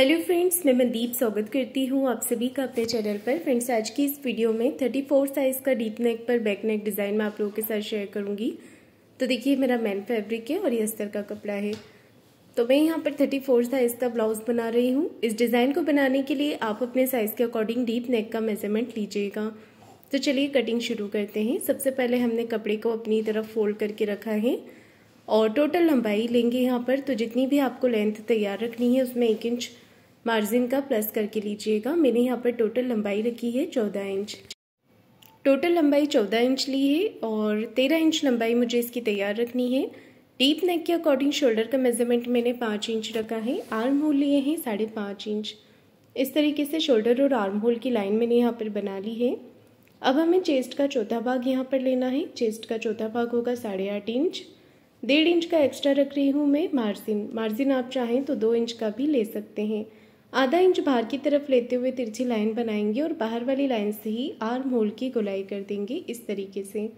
hello friends मैं मनदीप स्वागत करती हूँ आप सभी का अपने चैनल पर फ्रेंड्स आज की इस वीडियो में 34 साइज़ का डीप नेक पर बैक नेक डिज़ाइन मैं आप लोगों के साथ शेयर करूँगी तो देखिए मेरा मैन फैब्रिक है और ये अस्तर का कपड़ा है तो मैं यहाँ पर 34 साइज़ का ब्लाउज़ बना रही हूँ इस डिज़ाइन को बनाने के लिए आप अपने साइज़ के अकॉर्डिंग डीप नेक का मेजरमेंट लीजिएगा तो चलिए कटिंग शुरू करते हैं सबसे पहले हमने कपड़े को अपनी तरफ फोल्ड करके रखा है और टोटल लंबाई लेंगे यहाँ पर तो जितनी भी आपको लेंथ तैयार रखनी है उसमें एक इंच मार्जिन का प्लस करके लीजिएगा मैंने यहाँ पर टोटल लंबाई रखी है चौदह इंच टोटल लंबाई चौदह इंच ली है और तेरह इंच लंबाई मुझे इसकी तैयार रखनी है डीप नेक के अकॉर्डिंग शोल्डर का मेजरमेंट मैंने पाँच इंच रखा है आर्म होल लिए हैं साढ़े पाँच इंच इस तरीके से शोल्डर और आर्म होल की लाइन मैंने यहाँ पर बना ली है अब हमें चेस्ट का चौथा भाग यहाँ पर लेना है चेस्ट का चौथा भाग होगा साढ़े आठ इंच डेढ़ इंच का एक्स्ट्रा रख रही हूँ मैं मार्जिन मार्जिन आप चाहें तो दो इंच का भी ले सकते हैं आधा इंच बाहर की तरफ लेते हुए तिरछी लाइन बनाएंगे और बाहर वाली लाइन से ही आर्म होल की गोलाई कर देंगे इस तरीके से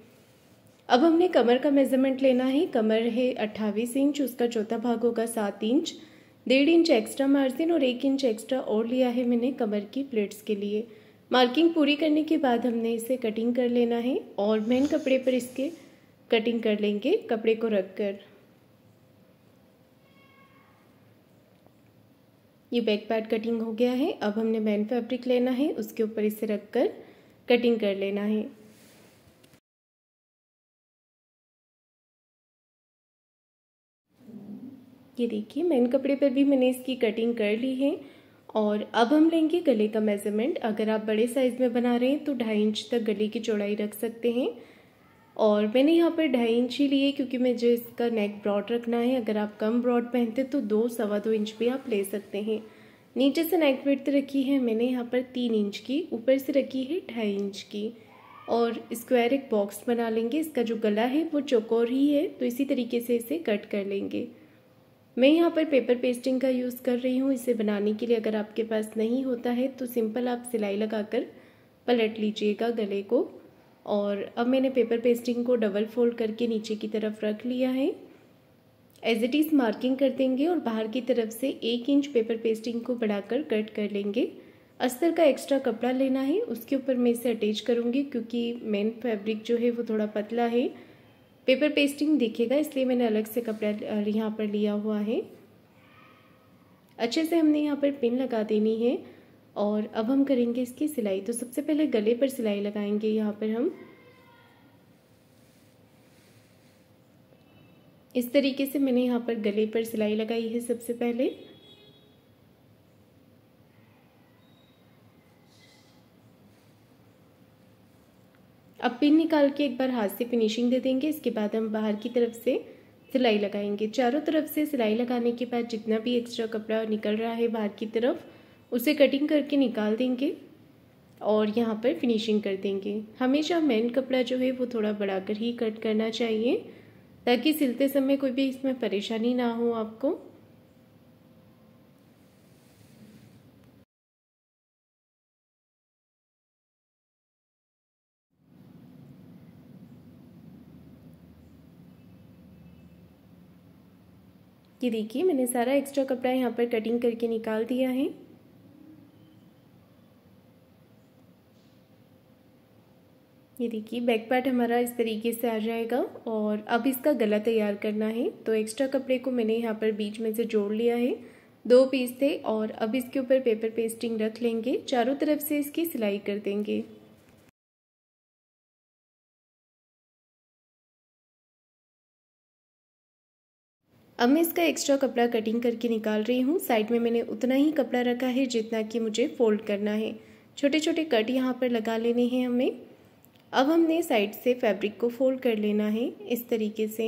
अब हमने कमर का मेजरमेंट लेना है कमर है अट्ठावीस इंच उसका चौथा भाग होगा सात इंच डेढ़ इंच एक्स्ट्रा मार्जिन और एक इंच एक्स्ट्रा और लिया है मैंने कमर की प्लेट्स के लिए मार्किंग पूरी करने के बाद हमने इसे कटिंग कर लेना है और मैन कपड़े पर इसके कटिंग कर लेंगे कपड़े को रख कर ये बैक पार्ट कटिंग हो गया है अब हमने बैंड फैब्रिक लेना है उसके ऊपर इसे रख कर कटिंग कर लेना है ये देखिए मैन कपड़े पर भी मैंने इसकी कटिंग कर ली है और अब हम लेंगे गले का मेज़रमेंट अगर आप बड़े साइज़ में बना रहे हैं तो ढाई इंच तक गले की चौड़ाई रख सकते हैं और मैंने यहाँ पर ढाई इंच ही लिए क्योंकि मुझे इसका नेक ब्रॉड रखना है अगर आप कम ब्रॉड पहनते तो दो सवा दो इंच भी आप ले सकते हैं नीचे से नेक विड्थ रखी है मैंने यहाँ पर तीन इंच की ऊपर से रखी है ढाई इंच की और स्क्वायर एक बॉक्स बना लेंगे इसका जो गला है वो चौकोर ही है तो इसी तरीके से इसे कट कर लेंगे मैं यहाँ पर पेपर पेस्टिंग का यूज़ कर रही हूँ इसे बनाने के लिए अगर आपके पास नहीं होता है तो सिंपल आप सिलाई लगाकर पलट लीजिएगा गले को और अब मैंने पेपर पेस्टिंग को डबल फोल्ड करके नीचे की तरफ रख लिया है एज इट इज़ मार्किंग कर देंगे और बाहर की तरफ से एक इंच पेपर पेस्टिंग को बढ़ाकर कट कर लेंगे अस्तर का एक्स्ट्रा कपड़ा लेना है उसके ऊपर मैं इसे अटैच करूँगी क्योंकि मेन फैब्रिक जो है वो थोड़ा पतला है पेपर पेस्टिंग दिखेगा इसलिए मैंने अलग से कपड़ा यहाँ पर लिया हुआ है अच्छे से हमने यहाँ पर पिन लगा देनी है और अब हम करेंगे इसकी सिलाई तो सबसे पहले गले पर सिलाई लगाएंगे यहाँ पर हम इस तरीके से मैंने यहाँ पर गले पर सिलाई लगाई है सबसे पहले अब पिन निकाल के एक बार हाथ से फिनिशिंग दे देंगे इसके बाद हम बाहर की तरफ से सिलाई लगाएंगे चारों तरफ से सिलाई लगाने के बाद जितना भी एक्स्ट्रा कपड़ा निकल रहा है बाहर की तरफ उसे कटिंग करके निकाल देंगे और यहाँ पर फिनिशिंग कर देंगे हमेशा मेन कपड़ा जो है वो थोड़ा बढ़ाकर ही कट करना चाहिए ताकि सिलते समय कोई भी इसमें परेशानी ना हो आपको ये देखिए मैंने सारा एक्स्ट्रा कपड़ा यहाँ पर कटिंग करके निकाल दिया है ये देखिए बैक पार्ट हमारा इस तरीके से आ जाएगा और अब इसका गला तैयार करना है तो एक्स्ट्रा कपड़े को मैंने यहाँ पर बीच में से जोड़ लिया है दो पीस थे और अब इसके ऊपर पेपर पेस्टिंग रख लेंगे चारों तरफ से इसकी सिलाई कर देंगे अब मैं इसका एक्स्ट्रा कपड़ा कटिंग करके निकाल रही हूँ साइड में मैंने उतना ही कपड़ा रखा है जितना कि मुझे फोल्ड करना है छोटे छोटे कट यहाँ पर लगा लेने हैं हमें अब हमने साइड से फैब्रिक को फोल्ड कर लेना है इस तरीके से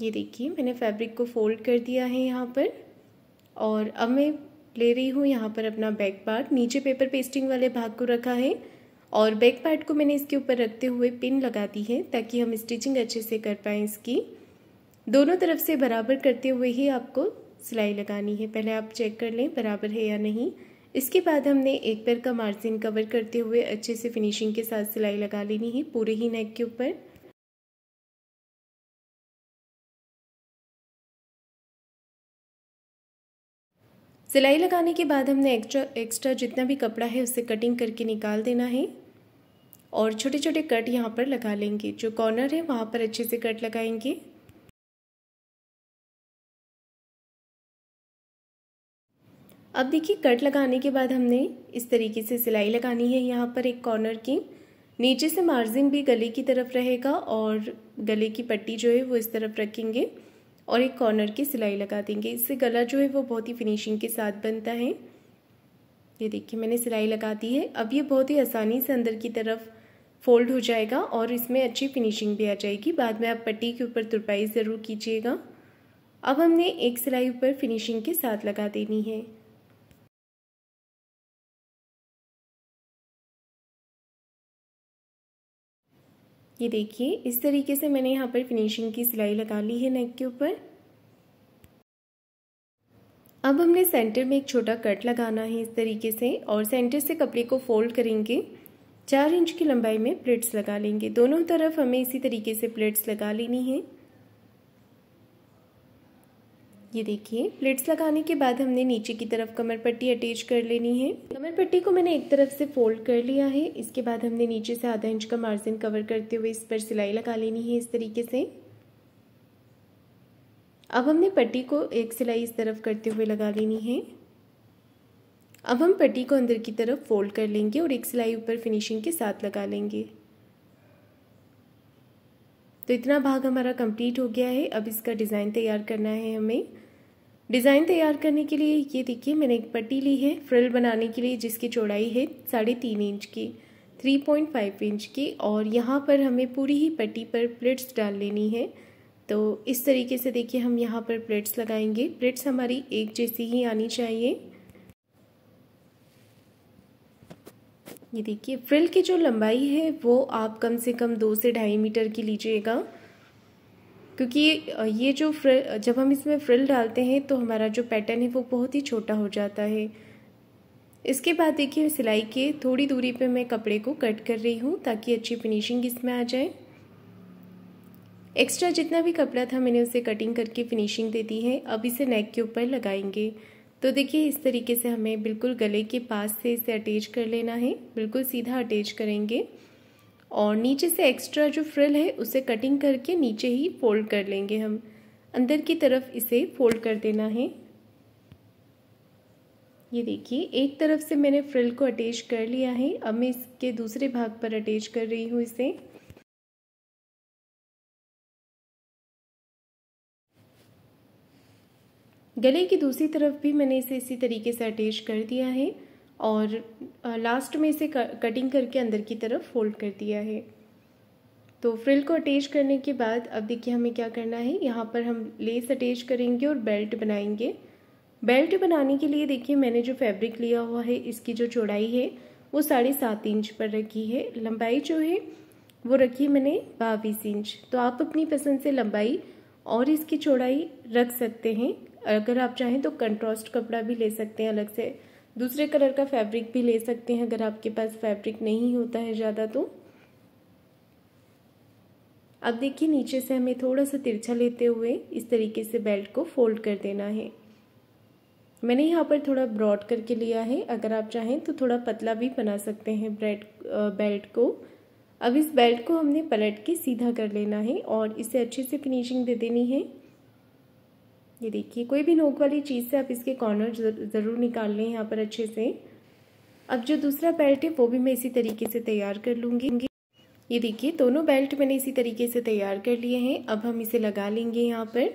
ये देखिए मैंने फैब्रिक को फोल्ड कर दिया है यहाँ पर और अब मैं ले रही हूँ यहाँ पर अपना बैक पार्ट नीचे पेपर पेस्टिंग वाले भाग को रखा है और बैक पार्ट को मैंने इसके ऊपर रखते हुए पिन लगा दी है ताकि हम स्टिचिंग अच्छे से कर पाएँ इसकी दोनों तरफ से बराबर करते हुए ही आपको सिलाई लगानी है पहले आप चेक कर लें बराबर है या नहीं इसके बाद हमने एक पैर का मार्जिन कवर करते हुए अच्छे से फिनिशिंग के साथ सिलाई लगा लेनी है पूरे ही नेक के ऊपर सिलाई लगाने के बाद हमने एक्स्ट्रा एक्स्ट्रा जितना भी कपड़ा है उसे कटिंग करके निकाल देना है और छोटे छोटे कट यहाँ पर लगा लेंगे जो कॉर्नर है वहाँ पर अच्छे से कट लगाएंगे अब देखिए कट लगाने के बाद हमने इस तरीके से सिलाई लगानी है यहाँ पर एक कॉर्नर की नीचे से मार्जिन भी गले की तरफ रहेगा और गले की पट्टी जो है वो इस तरफ रखेंगे और एक कॉर्नर की सिलाई लगा देंगे इससे गला जो है वो बहुत ही फिनिशिंग के साथ बनता है ये देखिए मैंने सिलाई लगा दी है अब ये बहुत ही आसानी से अंदर की तरफ फोल्ड हो जाएगा और इसमें अच्छी फिनिशिंग भी आ जाएगी बाद में आप पट्टी के ऊपर तुरपाई ज़रूर कीजिएगा अब हमने एक सिलाई ऊपर फिनिशिंग के साथ लगा देनी है ये देखिए इस तरीके से मैंने यहाँ पर फिनिशिंग की सिलाई लगा ली है नेक के ऊपर अब हमने सेंटर में एक छोटा कट लगाना है इस तरीके से और सेंटर से कपड़े को फोल्ड करेंगे चार इंच की लंबाई में प्लेट्स लगा लेंगे दोनों तरफ हमें इसी तरीके से प्लेट्स लगा लेनी है ये देखिए प्लेट्स लगाने के बाद हमने नीचे की तरफ कमर पट्टी अटैच कर लेनी है कमर पट्टी को मैंने एक तरफ से फोल्ड कर लिया है इसके बाद हमने नीचे से आधा इंच का मार्जिन कवर करते हुए इस पर सिलाई लगा लेनी है इस तरीके से अब हमने पट्टी को एक सिलाई इस तरफ करते हुए लगा लेनी है अब हम पट्टी को अंदर की तरफ फोल्ड कर लेंगे और एक सिलाई ऊपर फिनिशिंग के साथ लगा लेंगे तो इतना भाग हमारा कंप्लीट हो गया है अब इसका डिज़ाइन तैयार करना है हमें डिज़ाइन तैयार करने के लिए ये देखिए मैंने एक पट्टी ली है फ्रिल बनाने के लिए जिसकी चौड़ाई है साढ़े तीन इंच की थ्री पॉइंट फाइव इंच की और यहाँ पर हमें पूरी ही पट्टी पर प्लेट्स डाल लेनी है तो इस तरीके से देखिए हम यहाँ पर प्लेट्स लगाएंगे प्लेट्स हमारी एक जैसी ही आनी चाहिए ये देखिए फ्रिल की जो लंबाई है वो आप कम से कम दो से ढाई मीटर की लीजिएगा क्योंकि ये जो फ्रिल जब हम इसमें फ्रिल डालते हैं तो हमारा जो पैटर्न है वो बहुत ही छोटा हो जाता है इसके बाद देखिए सिलाई के थोड़ी दूरी पे मैं कपड़े को कट कर रही हूँ ताकि अच्छी फिनिशिंग इसमें आ जाए एक्स्ट्रा जितना भी कपड़ा था मैंने उसे कटिंग करके फिनिशिंग दे दी है अब इसे नेक के ऊपर लगाएंगे तो देखिए इस तरीके से हमें बिल्कुल गले के पास से इसे अटैच कर लेना है बिल्कुल सीधा अटैच करेंगे और नीचे से एक्स्ट्रा जो फ्रिल है उसे कटिंग करके नीचे ही फोल्ड कर लेंगे हम अंदर की तरफ इसे फोल्ड कर देना है ये देखिए एक तरफ से मैंने फ्रिल को अटैच कर लिया है अब मैं इसके दूसरे भाग पर अटैच कर रही हूँ इसे गले की दूसरी तरफ भी मैंने इसे इसी तरीके से अटैच कर दिया है और लास्ट में इसे कटिंग करके अंदर की तरफ फोल्ड कर दिया है तो फ्रिल को अटैच करने के बाद अब देखिए हमें क्या करना है यहाँ पर हम लेस अटैच करेंगे और बेल्ट बनाएंगे बेल्ट बनाने के लिए देखिए मैंने जो फैब्रिक लिया हुआ है इसकी जो चौड़ाई है वो साढ़े सात इंच पर रखी है लंबाई जो है वो रखी मैंने बाईस इंच तो आप अपनी पसंद से लंबाई और इसकी चौड़ाई रख सकते हैं अगर आप चाहें तो कंट्रास्ट कपड़ा भी ले सकते हैं अलग से दूसरे कलर का फैब्रिक भी ले सकते हैं अगर आपके पास फैब्रिक नहीं होता है ज़्यादा तो अब देखिए नीचे से हमें थोड़ा सा तिरछा लेते हुए इस तरीके से बेल्ट को फोल्ड कर देना है मैंने यहाँ पर थोड़ा ब्रॉड करके लिया है अगर आप चाहें तो थोड़ा पतला भी बना सकते हैं ब्रेड बेल्ट को अब इस बेल्ट को हमने पलट के सीधा कर लेना है और इसे अच्छे से फिनिशिंग दे देनी है ये देखिए कोई भी नोक वाली चीज़ से आप इसके कॉर्नर ज़रूर निकाल लें यहाँ पर अच्छे से अब जो दूसरा बेल्ट है वो भी मैं इसी तरीके से तैयार कर लूँगी ये देखिए दोनों बेल्ट मैंने इसी तरीके से तैयार कर लिए हैं अब हम इसे लगा लेंगे यहाँ पर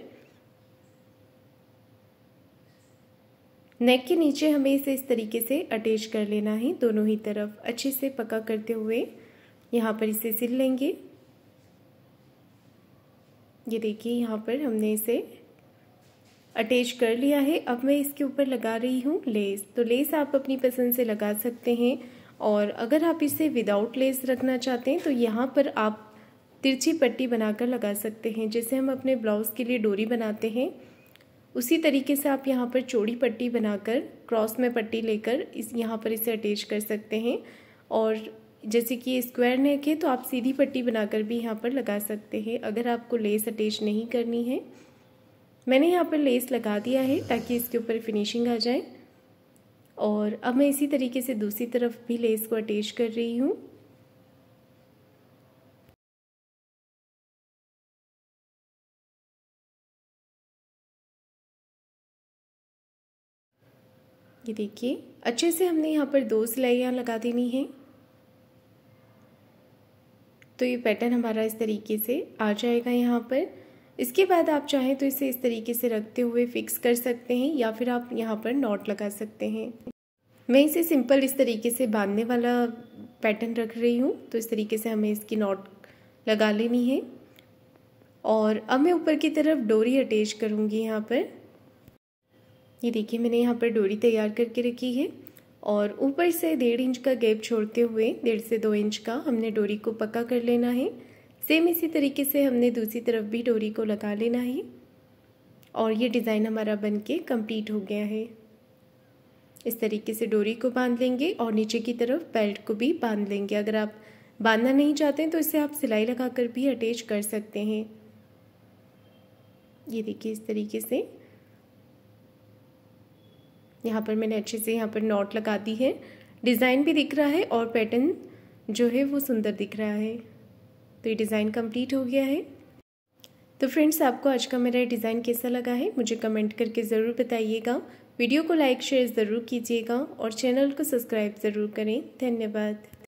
नेक के नीचे हमें इसे इस तरीके से अटैच कर लेना है दोनों ही तरफ अच्छे से पका करते हुए यहाँ पर इसे सिल लेंगे ये देखिए यहाँ पर हमने इसे अटैच कर लिया है अब मैं इसके ऊपर लगा रही हूँ लेस तो लेस आप अपनी पसंद से लगा सकते हैं और अगर आप इसे विदाउट लेस रखना चाहते हैं तो यहाँ पर आप तिरछी पट्टी बनाकर लगा सकते हैं जैसे हम अपने ब्लाउज़ के लिए डोरी बनाते हैं उसी तरीके से आप यहाँ पर चौड़ी पट्टी बनाकर क्रॉस में पट्टी लेकर इस यहाँ पर इसे अटैच कर सकते हैं और जैसे कि स्क्वायर नेक है तो आप सीधी पट्टी बनाकर भी यहाँ पर लगा सकते हैं अगर आपको लेस अटैच नहीं करनी है मैंने यहाँ पर लेस लगा दिया है ताकि इसके ऊपर फिनिशिंग आ जाए और अब मैं इसी तरीके से दूसरी तरफ भी लेस को अटैच कर रही हूँ ये देखिए अच्छे से हमने यहाँ पर दो सिलाइयाँ लगा देनी है तो ये पैटर्न हमारा इस तरीके से आ जाएगा यहाँ पर इसके बाद आप चाहें तो इसे इस तरीके से रखते हुए फिक्स कर सकते हैं या फिर आप यहाँ पर नॉट लगा सकते हैं मैं इसे सिंपल इस तरीके से बांधने वाला पैटर्न रख रही हूँ तो इस तरीके से हमें इसकी नॉट लगा लेनी है और अब मैं ऊपर की तरफ डोरी अटैच करूँगी यहाँ पर ये देखिए मैंने यहाँ पर डोरी तैयार करके रखी है और ऊपर से डेढ़ इंच का गैप छोड़ते हुए डेढ़ से दो इंच का हमने डोरी को पक्का कर लेना है सेम इसी तरीके से हमने दूसरी तरफ भी डोरी को लगा लेना है और ये डिज़ाइन हमारा बन के कम्प्लीट हो गया है इस तरीके से डोरी को बांध लेंगे और नीचे की तरफ बेल्ट को भी बांध लेंगे अगर आप बांधना नहीं चाहते हैं तो इसे आप सिलाई लगाकर भी अटैच कर सकते हैं ये देखिए इस तरीके से यहाँ पर मैंने अच्छे से यहाँ पर नॉट लगा दी है डिज़ाइन भी दिख रहा है और पैटर्न जो है वो सुंदर दिख रहा है तो ये डिज़ाइन कंप्लीट हो गया है तो फ्रेंड्स आपको आज का मेरा डिज़ाइन कैसा लगा है मुझे कमेंट करके ज़रूर बताइएगा वीडियो को लाइक शेयर ज़रूर कीजिएगा और चैनल को सब्सक्राइब ज़रूर करें धन्यवाद